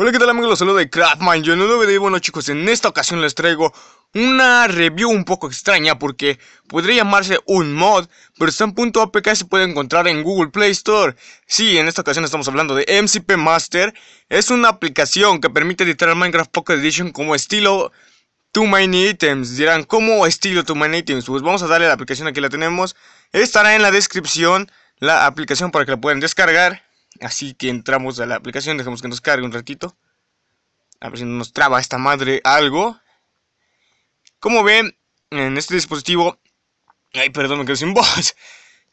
Hola, ¿qué tal amigos? Los saludo de Craftman. Yo en un nuevo video, bueno chicos, en esta ocasión les traigo una review un poco extraña porque podría llamarse un mod, pero está en punto .apk se puede encontrar en Google Play Store. Sí, en esta ocasión estamos hablando de MCP Master. Es una aplicación que permite editar Minecraft Pocket Edition como estilo To Many Items. Dirán, ¿cómo estilo To Mine Items? Pues vamos a darle la aplicación, aquí la tenemos. Estará en la descripción la aplicación para que la puedan descargar. Así que entramos a la aplicación, dejamos que nos cargue un ratito. A ver si nos traba esta madre algo. Como ven, en este dispositivo... Ay, perdón, me quedo sin voz.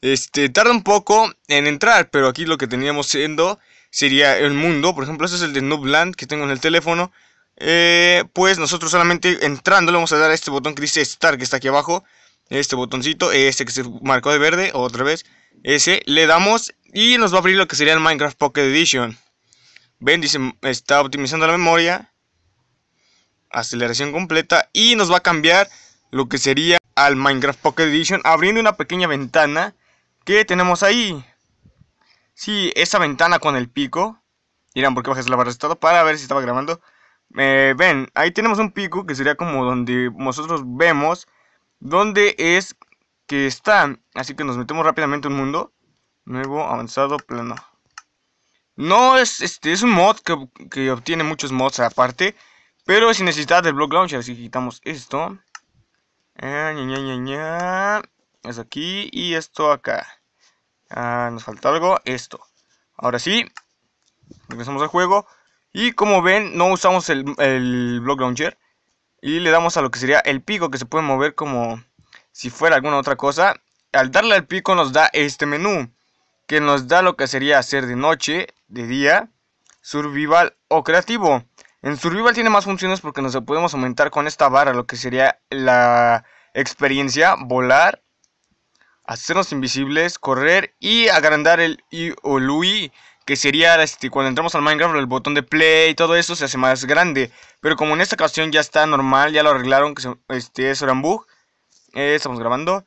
Este, tarda un poco en entrar, pero aquí lo que teníamos siendo sería el mundo. Por ejemplo, este es el de Noobland que tengo en el teléfono. Eh, pues nosotros solamente entrando le vamos a dar a este botón que dice Start, que está aquí abajo. Este botoncito, este que se marcó de verde, otra vez. Ese, le damos y nos va a abrir lo que sería el Minecraft Pocket Edition. Ven, dice, está optimizando la memoria. Aceleración completa. Y nos va a cambiar lo que sería al Minecraft Pocket Edition. Abriendo una pequeña ventana que tenemos ahí. Sí, esa ventana con el pico. Dirán, porque qué bajas la barra de estado? Para ver si estaba grabando. Eh, ven, ahí tenemos un pico que sería como donde nosotros vemos. dónde es que está. Así que nos metemos rápidamente un mundo. Nuevo, avanzado, plano. No, es, este, es un mod que, obtiene muchos mods aparte. Pero sin necesidad del block launcher. Si quitamos esto. Eh, es aquí y esto acá. Ah, nos falta algo. Esto. Ahora sí. Regresamos al juego. Y como ven, no usamos el, el block launcher. Y le damos a lo que sería el pico que se puede mover como si fuera alguna otra cosa. Al darle al pico nos da este menú que nos da lo que sería hacer de noche, de día, survival o creativo. En survival tiene más funciones porque nos podemos aumentar con esta barra lo que sería la experiencia, volar, hacernos invisibles, correr y agrandar el I o UI, que sería este, cuando entramos al Minecraft el botón de play y todo eso se hace más grande. Pero como en esta ocasión ya está normal, ya lo arreglaron, que este, es un eh, estamos grabando.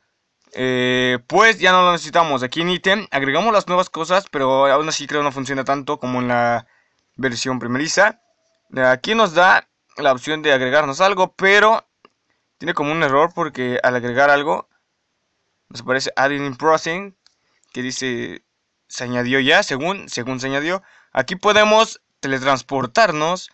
Eh, pues ya no lo necesitamos. Aquí en ítem agregamos las nuevas cosas, pero aún así creo no funciona tanto como en la versión primeriza. Eh, aquí nos da la opción de agregarnos algo, pero tiene como un error porque al agregar algo nos aparece adding in processing que dice se añadió ya, según, según se añadió. Aquí podemos teletransportarnos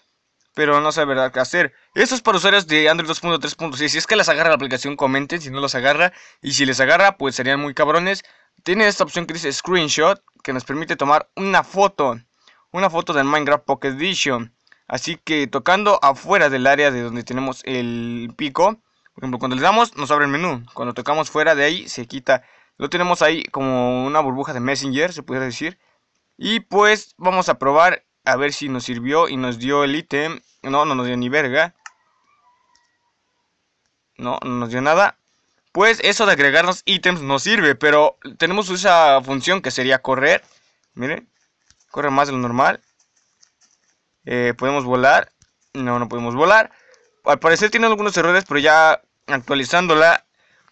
pero no sabe verdad qué hacer. Esto es para usuarios de Android 2.3.6. Si es que las agarra la aplicación, comenten. Si no los agarra, y si les agarra, pues serían muy cabrones. Tiene esta opción que dice Screenshot, que nos permite tomar una foto. Una foto del Minecraft Pocket Edition. Así que tocando afuera del área de donde tenemos el pico. Por ejemplo, cuando le damos, nos abre el menú. Cuando tocamos fuera de ahí, se quita. Lo tenemos ahí como una burbuja de Messenger, se puede decir. Y pues vamos a probar a ver si nos sirvió y nos dio el ítem. No, no nos dio ni verga. No, no nos dio nada. Pues eso de agregarnos ítems nos sirve, pero tenemos esa función que sería correr. Miren, corre más de lo normal. Eh, podemos volar. No, no podemos volar. Al parecer tiene algunos errores, pero ya actualizándola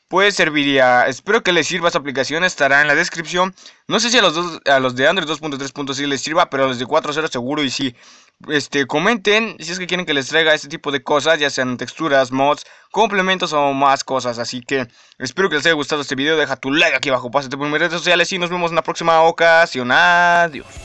pues serviría. Espero que les sirva esta aplicación, estará en la descripción. No sé si a los, dos, a los de Android 2.3.6 les sirva, pero a los de 4.0 seguro y sí. Este, comenten si es que quieren que les traiga este tipo de cosas, ya sean texturas, mods, complementos o más cosas. Así que espero que les haya gustado este video. Deja tu like aquí abajo, pásate por mis redes sociales y nos vemos en la próxima ocasión. Adiós.